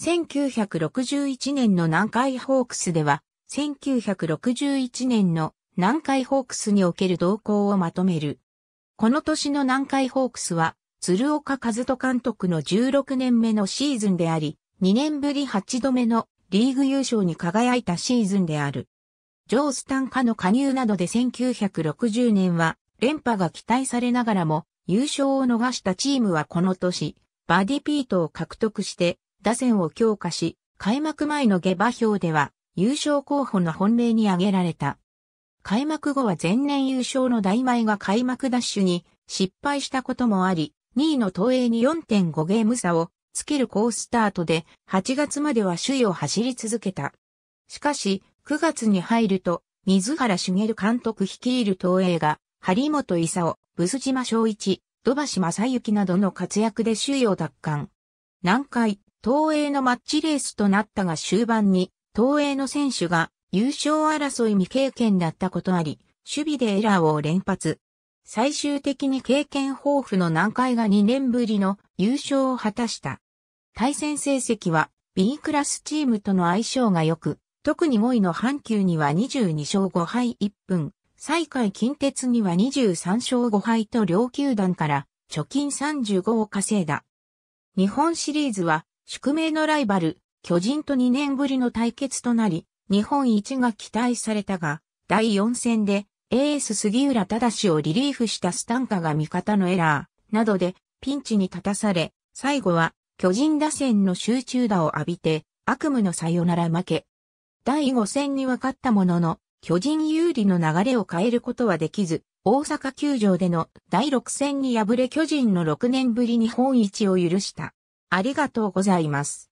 1961年の南海ホークスでは、1961年の南海ホークスにおける動向をまとめる。この年の南海ホークスは、鶴岡和人監督の16年目のシーズンであり、2年ぶり8度目のリーグ優勝に輝いたシーズンである。ジョースタン化の加入などで1960年は連覇が期待されながらも優勝を逃したチームはこの年、バディピートを獲得して打線を強化し、開幕前の下馬評では優勝候補の本命に挙げられた。開幕後は前年優勝の大前が開幕ダッシュに失敗したこともあり、2位の東映に4.5ゲーム差をつける高スタートで8月までは首位を走り続けた。しかし9月に入ると水原茂監督率いる東映が張本勲、ブス島昭一、土橋正幸などの活躍で首位を奪還。南海、東映のマッチレースとなったが終盤に、東映の選手が優勝争い未経験だったことあり、守備でエラーを連発。最終的に経験豊富の南海が2年ぶりの優勝を果たした。対戦成績は B クラスチームとの相性が良く、特に5位の阪急には22勝5敗1分、最下位近鉄には23勝5敗と両球団から貯金35を稼いだ。日本シリーズは宿命のライバル、巨人と2年ぶりの対決となり、日本一が期待されたが、第4戦でエース杉浦正をリリーフしたスタンカが味方のエラーなどでピンチに立たされ、最後は巨人打線の集中打を浴びて悪夢のさよなら負け。第5戦に分かったものの、巨人有利の流れを変えることはできず、大阪球場での第6戦に敗れ巨人の6年ぶり日本一を許した。ありがとうございます。